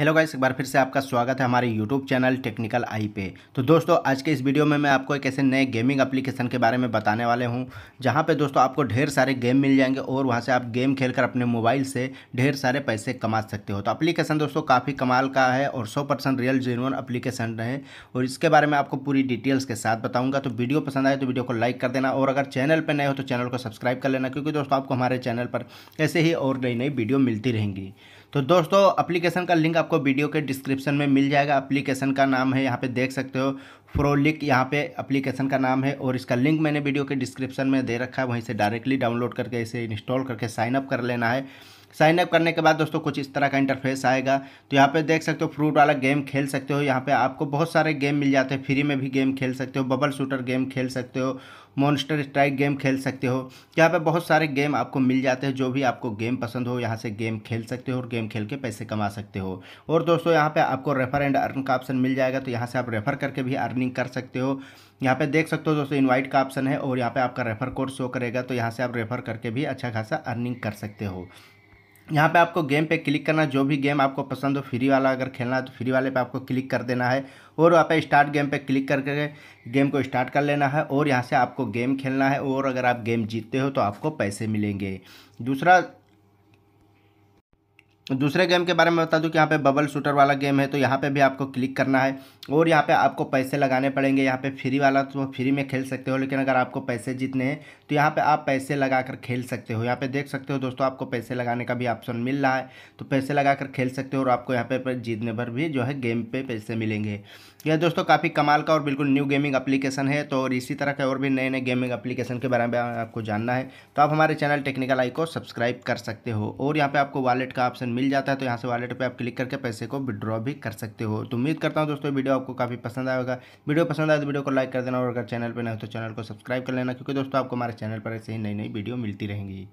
hello guys एक बार फिर से आपका स्वागत है हमारे यूट्यूब चैनल टेक्निकल आई पे तो दोस्तों आज के इस वीडियो में मैं आपको एक ऐसे नए गेमिंग एप्लीकेशन के बारे में बताने वाले हूँ जहाँ पे दोस्तों आपको ढेर सारे गेम मिल जाएंगे और वहाँ से आप गेम खेलकर अपने मोबाइल से ढेर सारे पैसे कमा सकते हो तो अप्लीकेशन दोस्तों काफ़ी कमाल का है और सौ रियल जेनवन अप्लीकेशन रहे और इसके बारे में आपको पूरी डिटेल्स के साथ बताऊँगा तो वीडियो पसंद आए तो वीडियो को लाइक कर देना और अगर चैनल पर नए हो तो चैनल को सब्सक्राइब कर लेना क्योंकि दोस्तों आपको हमारे चैनल पर ऐसे ही और नई नई वीडियो मिलती रहेंगी तो दोस्तों अप्लीकेशन का लिंक आपको वीडियो के डिस्क्रिप्शन में मिल जाएगा अप्लीकेशन का नाम है यहाँ पे देख सकते हो फ्रोलिक यहाँ पे एप्लीकेशन का नाम है और इसका लिंक मैंने वीडियो के डिस्क्रिप्शन में दे रखा है वहीं से डायरेक्टली डाउनलोड करके इसे इंस्टॉल करके साइनअप कर लेना है साइन अप करने के बाद दोस्तों कुछ इस तरह का इंटरफेस आएगा तो यहाँ पे देख सकते हो फ्रूट वाला गेम खेल सकते हो यहाँ पे आपको बहुत सारे गेम मिल जाते हैं फ्री में भी गेम खेल सकते हो बबल शूटर गेम खेल सकते हो मॉन्स्टर स्ट्राइक गेम खेल सकते हो यहाँ पे बहुत सारे गेम आपको मिल जाते हैं जो भी आपको गेम पसंद हो यहाँ से गेम खेल सकते हो और गेम खेल के पैसे कमा सकते हो और दोस्तों यहाँ पर आपको रेफर एंड अर्न का ऑप्शन मिल जाएगा तो यहाँ से आप रेफर करके भी अर्न अर्निंग कर सकते हो यहाँ पे देख सकते हो दोस्तों इनवाइट का ऑप्शन है और यहाँ पे आपका रेफर कोड शो करेगा तो यहाँ से आप रेफर करके भी अच्छा खासा अर्निंग कर सकते हो यहाँ पे आपको गेम पे क्लिक करना जो भी गेम आपको पसंद हो फ्री वाला अगर खेलना है तो फ्री वाले पे आपको क्लिक कर देना है और वहाँ पे स्टार्ट गेम पे क्लिक करके गेम को स्टार्ट कर लेना है और यहाँ से आपको गेम खेलना है और अगर आप गेम जीतते हो तो आपको पैसे मिलेंगे दूसरा दूसरे गेम के बारे में बता दूं कि यहाँ पे बबल शूटर वाला गेम है तो यहाँ पे भी आपको क्लिक करना है और यहाँ पे आपको पैसे लगाने पड़ेंगे यहाँ पे फ्री वाला तो फ्री में खेल सकते हो लेकिन अगर आपको पैसे जीतने हैं तो यहाँ पे आप पैसे लगा कर खेल सकते हो यहाँ पे देख सकते हो दोस्तों आपको पैसे लगाने का भी ऑप्शन मिल रहा है तो पैसे लगा कर खेल सकते हो और आपको यहाँ पे जीतने पर भी जो है गेम पर पैसे मिलेंगे यह दोस्तों काफ़ी कमाल का और बिल्कुल न्यू गेमिंग अप्लीकेशन है तो और इसी तरह के और भी नए नए गेमिंग अप्लीकेशन के बारे में आपको जानना है तो आप हमारे चैनल टेक्निकल आई को सब्सक्राइब कर सकते हो और यहाँ पर आपको वॉलेट का ऑप्शन ऑप्शन मिल जाता है तो यहाँ से वॉलेट पर आप क्लिक करके पैसे को विड्रॉ भी कर सकते हो तो उम्मीद करता हूँ दोस्तों वीडियो आपको काफ़ी पसंद आएगा वीडियो पसंद आए तो वीडियो को लाइक कर देना और अगर चैनल पर नहीं हो तो चैनल को सब्सक्राइब कर लेना क्योंकि दोस्तों आपको हमारे चैनल पर ऐसे ही नई नई वीडियो मिलती रहेंगी